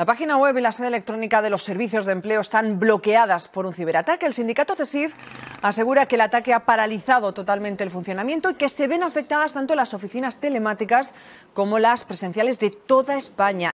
La página web y la sede electrónica de los servicios de empleo están bloqueadas por un ciberataque. El sindicato CESIF asegura que el ataque ha paralizado totalmente el funcionamiento y que se ven afectadas tanto las oficinas telemáticas como las presenciales de toda España.